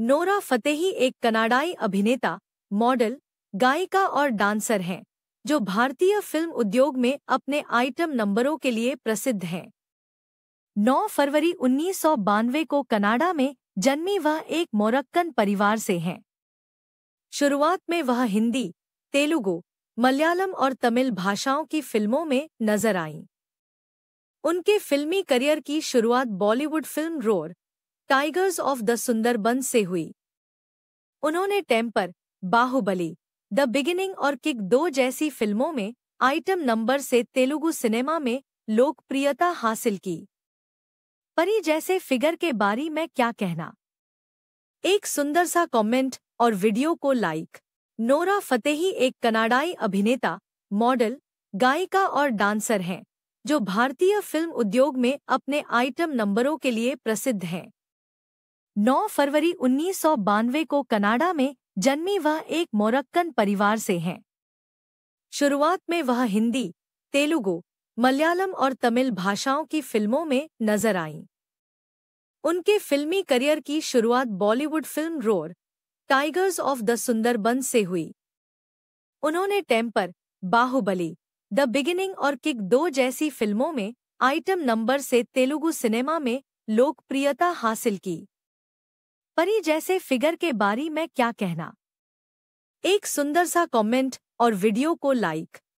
Nora Fatehi एक कनाडाई अभिनेता मॉडल गायिका और डांसर हैं जो भारतीय फिल्म उद्योग में अपने आइटम नंबरों के लिए प्रसिद्ध हैं 9 फरवरी उन्नीस को कनाडा में जन्मी वह एक मोरक्कन परिवार से हैं शुरुआत में वह हिंदी तेलुगु मलयालम और तमिल भाषाओं की फिल्मों में नजर आईं उनके फिल्मी करियर की शुरुआत Bollywood film Roar Tigers of the Sundarban से हुई उन्होंने टेम्पर बाहुबली द बिगिनिंग और किक दो जैसी फिल्मों में आइटम नंबर से तेलुगु सिनेमा में लोकप्रियता हासिल की परी जैसे फिगर के बारे में क्या कहना एक सुंदर सा कमेंट और वीडियो को लाइक नोरा फतेही एक कनाडाई अभिनेता मॉडल गायिका और डांसर हैं जो भारतीय फिल्म उद्योग में अपने आइटम नंबरों के लिए प्रसिद्ध हैं 9 फरवरी उन्नीस को कनाडा में जन्मी वह एक मोरक्कन परिवार से हैं शुरुआत में वह हिंदी तेलुगु मलयालम और तमिल भाषाओं की फिल्मों में नजर आईं उनके फिल्मी करियर की शुरुआत Bollywood film Roar Tigers of the Sundarban से हुई उन्होंने टेम्पर बाहुबली द बिगिनिंग और किक दो जैसी फिल्मों में आइटम नंबर से तेलुगु सिनेमा में लोकप्रियता हासिल की परी जैसे फिगर के बारे में क्या कहना एक सुंदर सा कमेंट और वीडियो को लाइक